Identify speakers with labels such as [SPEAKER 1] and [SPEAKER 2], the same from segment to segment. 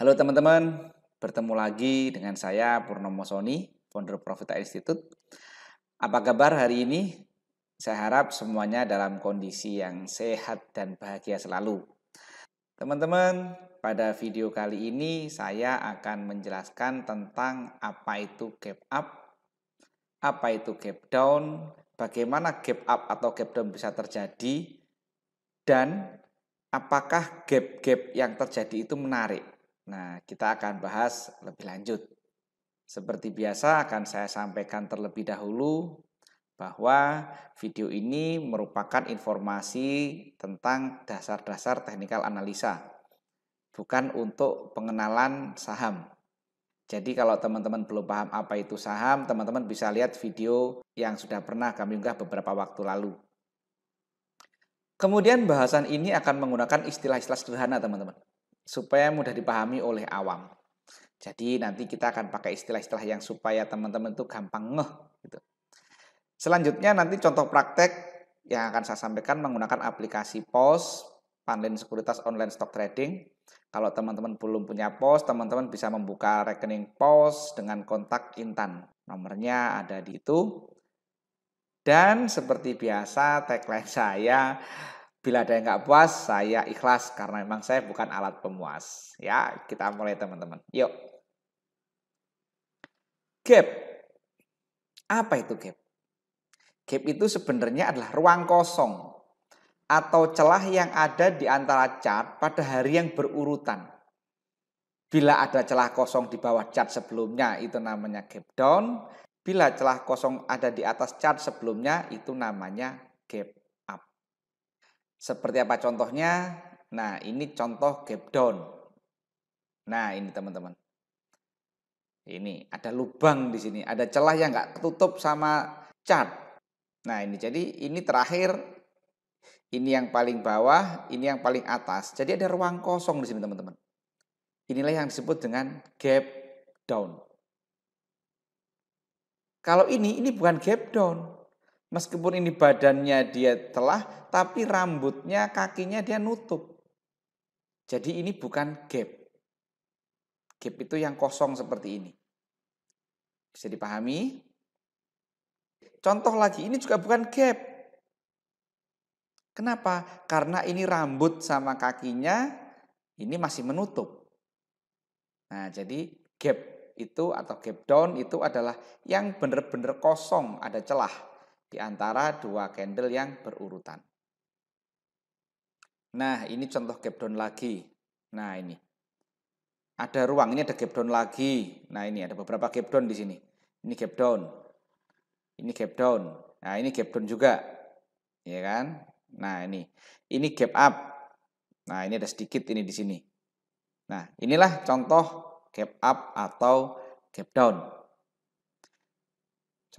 [SPEAKER 1] Halo teman-teman, bertemu lagi dengan saya Purnomo Soni, founder Profita Institute. Apa kabar hari ini? Saya harap semuanya dalam kondisi yang sehat dan bahagia selalu. Teman-teman, pada video kali ini saya akan menjelaskan tentang apa itu gap up, apa itu gap down, bagaimana gap up atau gap down bisa terjadi, dan apakah gap-gap yang terjadi itu menarik. Nah, kita akan bahas lebih lanjut. Seperti biasa akan saya sampaikan terlebih dahulu bahwa video ini merupakan informasi tentang dasar-dasar teknikal analisa, bukan untuk pengenalan saham. Jadi kalau teman-teman belum paham apa itu saham, teman-teman bisa lihat video yang sudah pernah kami unggah beberapa waktu lalu. Kemudian bahasan ini akan menggunakan istilah-istilah sederhana teman-teman supaya mudah dipahami oleh awam. Jadi nanti kita akan pakai istilah-istilah yang supaya teman-teman itu gampang ngeh gitu. Selanjutnya nanti contoh praktek yang akan saya sampaikan menggunakan aplikasi POS, Panlin Sekuritas Online Stock Trading. Kalau teman-teman belum punya POS, teman-teman bisa membuka rekening POS dengan kontak Intan. Nomornya ada di itu. Dan seperti biasa tagline saya Bila ada yang nggak puas, saya ikhlas karena memang saya bukan alat pemuas. Ya, kita mulai teman-teman. Yuk. Gap. Apa itu gap? Gap itu sebenarnya adalah ruang kosong atau celah yang ada di antara chart pada hari yang berurutan. Bila ada celah kosong di bawah chart sebelumnya, itu namanya gap down. Bila celah kosong ada di atas chart sebelumnya, itu namanya gap seperti apa contohnya? Nah, ini contoh gap down. Nah, ini teman-teman. Ini ada lubang di sini, ada celah yang nggak tertutup sama cat. Nah, ini jadi ini terakhir ini yang paling bawah, ini yang paling atas. Jadi ada ruang kosong di sini, teman-teman. Inilah yang disebut dengan gap down. Kalau ini, ini bukan gap down. Meskipun ini badannya dia telah, tapi rambutnya, kakinya dia nutup. Jadi ini bukan gap. Gap itu yang kosong seperti ini. Bisa dipahami? Contoh lagi, ini juga bukan gap. Kenapa? Karena ini rambut sama kakinya ini masih menutup. Nah, jadi gap itu atau gap down itu adalah yang benar-benar kosong, ada celah di antara dua candle yang berurutan. Nah, ini contoh gap down lagi. Nah, ini. Ada ruang, ini ada gap down lagi. Nah, ini ada beberapa gap down di sini. Ini gap down. Ini gap down. Nah, ini gap down juga. Ya kan? Nah, ini. Ini gap up. Nah, ini ada sedikit ini di sini. Nah, inilah contoh gap up atau gap down.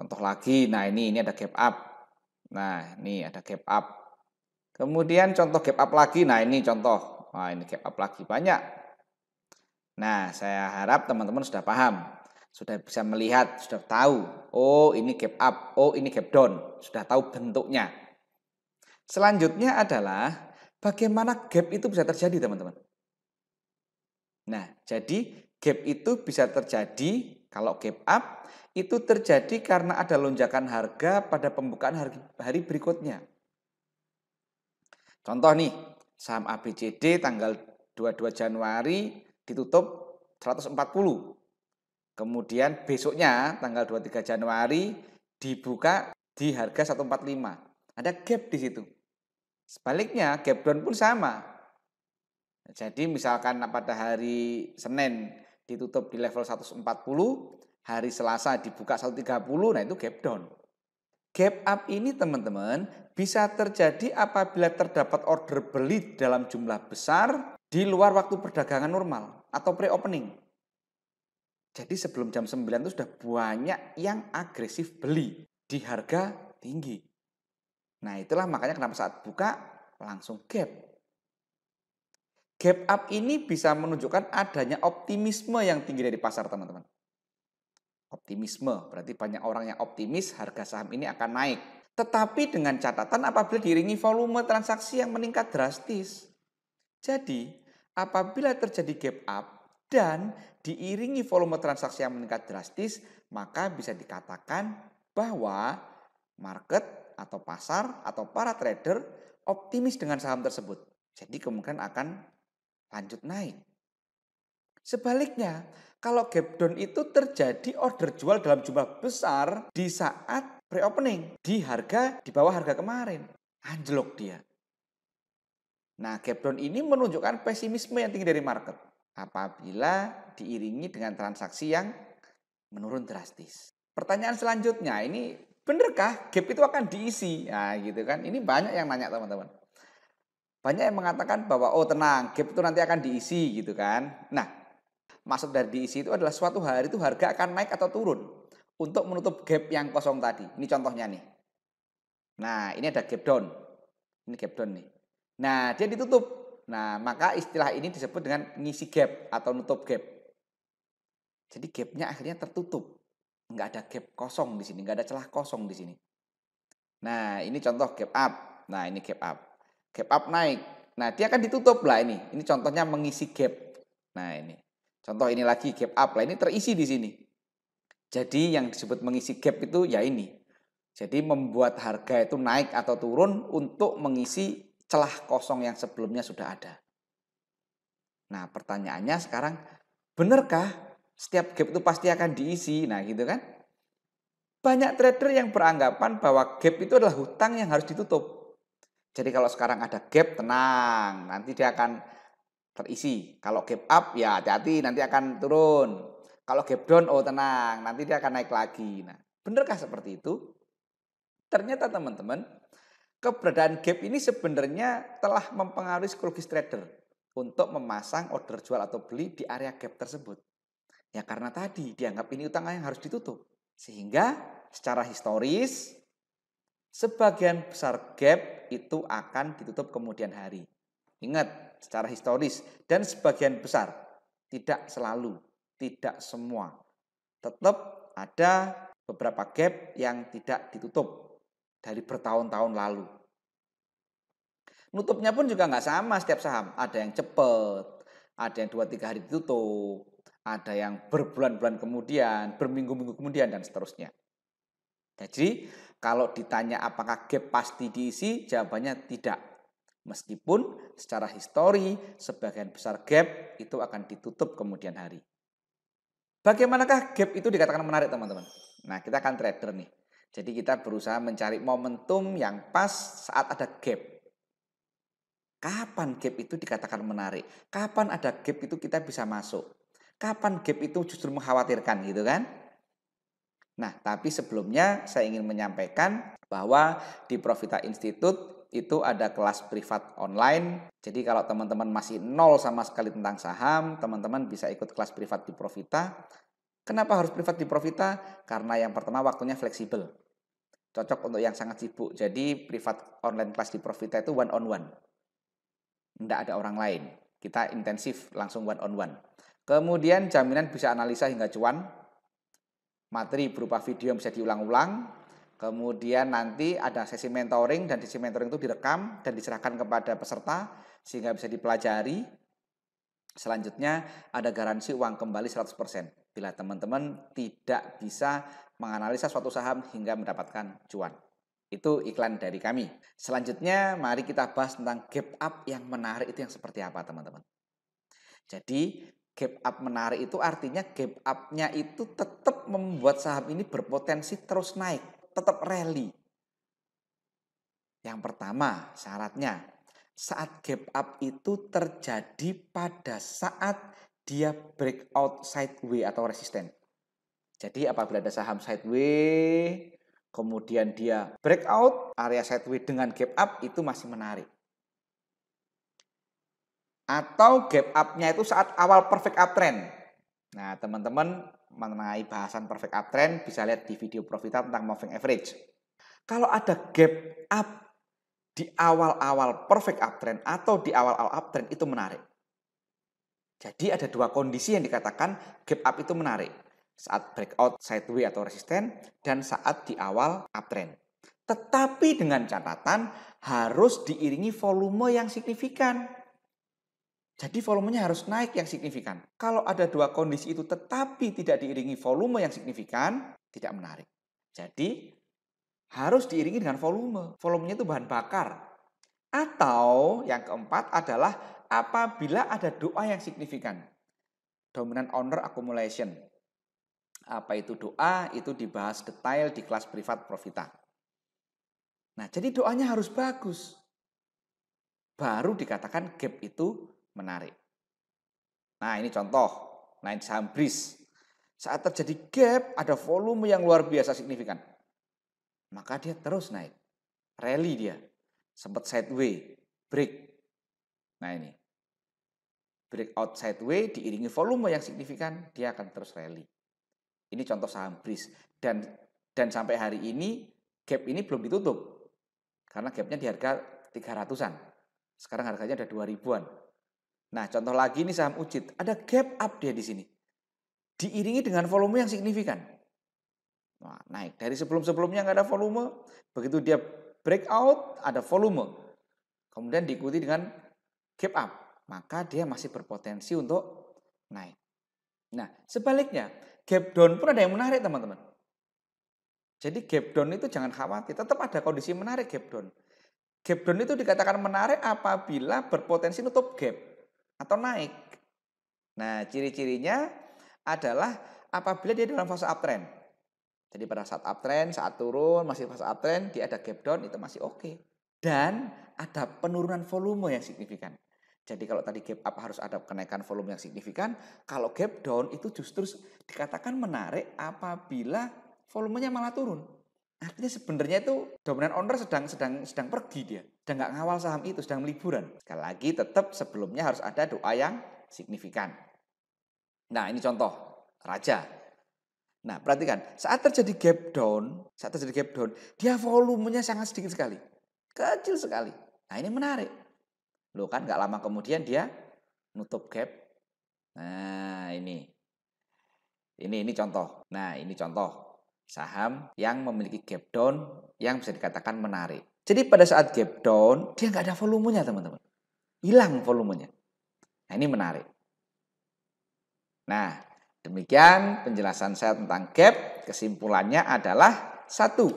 [SPEAKER 1] Contoh lagi, nah ini ini ada gap up. Nah, ini ada gap up. Kemudian contoh gap up lagi, nah ini contoh. wah ini gap up lagi banyak. Nah, saya harap teman-teman sudah paham, sudah bisa melihat, sudah tahu. Oh, ini gap up, oh ini gap down, sudah tahu bentuknya. Selanjutnya adalah bagaimana gap itu bisa terjadi, teman-teman. Nah, jadi gap itu bisa terjadi kalau gap up itu terjadi karena ada lonjakan harga pada pembukaan hari berikutnya. Contoh nih, saham ABCD tanggal 22 Januari ditutup 140. Kemudian besoknya tanggal 23 Januari dibuka di harga 145. Ada gap di situ. Sebaliknya gap down pun sama. Jadi misalkan pada hari Senin ditutup di level 140, hari Selasa dibuka 130, nah itu gap down. Gap up ini teman-teman bisa terjadi apabila terdapat order beli dalam jumlah besar di luar waktu perdagangan normal atau pre-opening. Jadi sebelum jam 9 itu sudah banyak yang agresif beli di harga tinggi. Nah itulah makanya kenapa saat buka langsung gap Gap up ini bisa menunjukkan adanya optimisme yang tinggi dari pasar, teman-teman. Optimisme berarti banyak orang yang optimis harga saham ini akan naik. Tetapi dengan catatan apabila diiringi volume transaksi yang meningkat drastis. Jadi, apabila terjadi gap up dan diiringi volume transaksi yang meningkat drastis, maka bisa dikatakan bahwa market atau pasar atau para trader optimis dengan saham tersebut. Jadi kemungkinan akan lanjut naik. Sebaliknya, kalau gap down itu terjadi order jual dalam jumlah besar di saat pre-opening di harga di bawah harga kemarin, anjlok dia. Nah, gap down ini menunjukkan pesimisme yang tinggi dari market apabila diiringi dengan transaksi yang menurun drastis. Pertanyaan selanjutnya, ini benarkah gap itu akan diisi? Nah, gitu kan. Ini banyak yang nanya teman-teman banyak yang mengatakan bahwa oh tenang, gap itu nanti akan diisi gitu kan. Nah, maksud dari diisi itu adalah suatu hari itu harga akan naik atau turun untuk menutup gap yang kosong tadi. Ini contohnya nih. Nah, ini ada gap down. Ini gap down nih. Nah, dia ditutup. Nah, maka istilah ini disebut dengan ngisi gap atau nutup gap. Jadi gapnya akhirnya tertutup. Nggak ada gap kosong di sini, nggak ada celah kosong di sini. Nah, ini contoh gap up. Nah, ini gap up gap up naik. Nah, dia akan ditutup lah ini. Ini contohnya mengisi gap. Nah, ini. Contoh ini lagi gap up lah ini terisi di sini. Jadi yang disebut mengisi gap itu ya ini. Jadi membuat harga itu naik atau turun untuk mengisi celah kosong yang sebelumnya sudah ada. Nah, pertanyaannya sekarang benarkah setiap gap itu pasti akan diisi? Nah, gitu kan? Banyak trader yang beranggapan bahwa gap itu adalah hutang yang harus ditutup. Jadi kalau sekarang ada gap, tenang. Nanti dia akan terisi. Kalau gap up, ya hati-hati nanti akan turun. Kalau gap down, oh tenang. Nanti dia akan naik lagi. Nah, benarkah seperti itu? Ternyata teman-teman, keberadaan gap ini sebenarnya telah mempengaruhi psikologis trader untuk memasang order jual atau beli di area gap tersebut. Ya karena tadi dianggap ini utang yang harus ditutup. Sehingga secara historis Sebagian besar gap itu akan ditutup kemudian hari. Ingat, secara historis dan sebagian besar tidak selalu, tidak semua. Tetap ada beberapa gap yang tidak ditutup dari bertahun-tahun lalu. Nutupnya pun juga nggak sama setiap saham. Ada yang cepat, ada yang 2-3 hari ditutup, ada yang berbulan-bulan kemudian, berminggu-minggu kemudian, dan seterusnya. Jadi kalau ditanya apakah gap pasti diisi, jawabannya tidak. Meskipun secara histori sebagian besar gap itu akan ditutup kemudian hari. Bagaimanakah gap itu dikatakan menarik teman-teman? Nah kita akan trader nih. Jadi kita berusaha mencari momentum yang pas saat ada gap. Kapan gap itu dikatakan menarik? Kapan ada gap itu kita bisa masuk? Kapan gap itu justru mengkhawatirkan gitu kan? Nah, tapi sebelumnya saya ingin menyampaikan bahwa di Profita Institute itu ada kelas privat online. Jadi kalau teman-teman masih nol sama sekali tentang saham, teman-teman bisa ikut kelas privat di Profita. Kenapa harus privat di Profita? Karena yang pertama waktunya fleksibel. Cocok untuk yang sangat sibuk. Jadi privat online kelas di Profita itu one on one. Tidak ada orang lain. Kita intensif langsung one on one. Kemudian jaminan bisa analisa hingga cuan materi berupa video yang bisa diulang-ulang. Kemudian nanti ada sesi mentoring dan sesi mentoring itu direkam dan diserahkan kepada peserta sehingga bisa dipelajari. Selanjutnya ada garansi uang kembali 100% bila teman-teman tidak bisa menganalisa suatu saham hingga mendapatkan cuan. Itu iklan dari kami. Selanjutnya mari kita bahas tentang gap up yang menarik itu yang seperti apa teman-teman. Jadi gap up menarik itu artinya gap upnya itu tetap membuat saham ini berpotensi terus naik, tetap rally. Yang pertama, syaratnya saat gap up itu terjadi pada saat dia breakout sideways atau resisten. Jadi apabila ada saham sideways, kemudian dia breakout area sideways dengan gap up itu masih menarik atau gap up-nya itu saat awal perfect uptrend. Nah, teman-teman mengenai bahasan perfect uptrend bisa lihat di video Profita tentang moving average. Kalau ada gap up di awal-awal perfect uptrend atau di awal-awal uptrend itu menarik. Jadi ada dua kondisi yang dikatakan gap up itu menarik. Saat breakout sideways atau resisten dan saat di awal uptrend. Tetapi dengan catatan harus diiringi volume yang signifikan. Jadi volumenya harus naik yang signifikan. Kalau ada dua kondisi itu tetapi tidak diiringi volume yang signifikan, tidak menarik. Jadi harus diiringi dengan volume. Volumenya itu bahan bakar. Atau yang keempat adalah apabila ada doa yang signifikan. Dominant owner accumulation. Apa itu doa? Itu dibahas detail di kelas privat Profita. Nah, jadi doanya harus bagus. Baru dikatakan gap itu menarik. Nah, ini contoh. naik saham BRIS. Saat terjadi gap, ada volume yang luar biasa signifikan. Maka dia terus naik. Rally dia. Sempat sideway, break. Nah, ini. break Breakout sideway diiringi volume yang signifikan, dia akan terus rally. Ini contoh saham BRIS. Dan dan sampai hari ini gap ini belum ditutup. Karena gapnya di harga 300-an. Sekarang harganya ada 2000-an. Nah, contoh lagi ini saham UCIT, ada gap up dia di sini. Diiringi dengan volume yang signifikan. Nah, naik dari sebelum-sebelumnya nggak ada volume, begitu dia breakout ada volume. Kemudian diikuti dengan gap up, maka dia masih berpotensi untuk naik. Nah, sebaliknya, gap down pun ada yang menarik, teman-teman. Jadi gap down itu jangan khawatir, tetap ada kondisi menarik gap down. Gap down itu dikatakan menarik apabila berpotensi nutup gap atau naik. Nah, ciri-cirinya adalah apabila dia dalam fase uptrend. Jadi pada saat uptrend, saat turun, masih fase uptrend, dia ada gap down itu masih oke. Okay. Dan ada penurunan volume yang signifikan. Jadi kalau tadi gap up harus ada kenaikan volume yang signifikan, kalau gap down itu justru dikatakan menarik apabila volumenya malah turun. Artinya sebenarnya itu dominan owner sedang sedang sedang pergi dia sedang nggak ngawal saham itu, sedang liburan. Sekali lagi tetap sebelumnya harus ada doa yang signifikan. Nah ini contoh, raja. Nah perhatikan, saat terjadi gap down, saat terjadi gap down, dia volumenya sangat sedikit sekali. Kecil sekali. Nah ini menarik. Loh kan nggak lama kemudian dia nutup gap. Nah ini. Ini ini contoh. Nah ini contoh saham yang memiliki gap down yang bisa dikatakan menarik. Jadi pada saat gap down, dia nggak ada volumenya teman-teman. Hilang volumenya. Nah ini menarik. Nah demikian penjelasan saya tentang gap. Kesimpulannya adalah satu,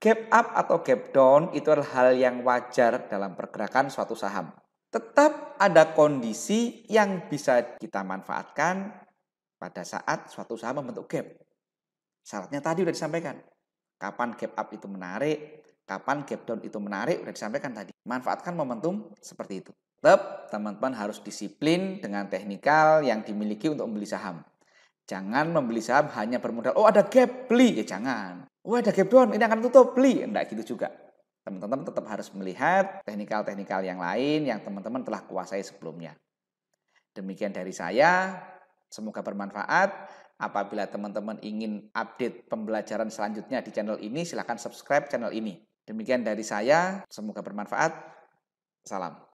[SPEAKER 1] gap up atau gap down itu adalah hal yang wajar dalam pergerakan suatu saham. Tetap ada kondisi yang bisa kita manfaatkan pada saat suatu saham membentuk gap. Syaratnya tadi sudah disampaikan. Kapan gap up itu menarik, Kapan gap down itu menarik sudah disampaikan tadi. Manfaatkan momentum seperti itu. Tetap teman-teman harus disiplin dengan teknikal yang dimiliki untuk membeli saham. Jangan membeli saham hanya bermodal, oh ada gap, beli. Ya jangan. Oh ada gap down, ini akan tutup, beli. Enggak gitu juga. Teman-teman tetap harus melihat teknikal-teknikal yang lain yang teman-teman telah kuasai sebelumnya. Demikian dari saya, semoga bermanfaat. Apabila teman-teman ingin update pembelajaran selanjutnya di channel ini, silahkan subscribe channel ini. Demikian dari saya, semoga bermanfaat. Salam.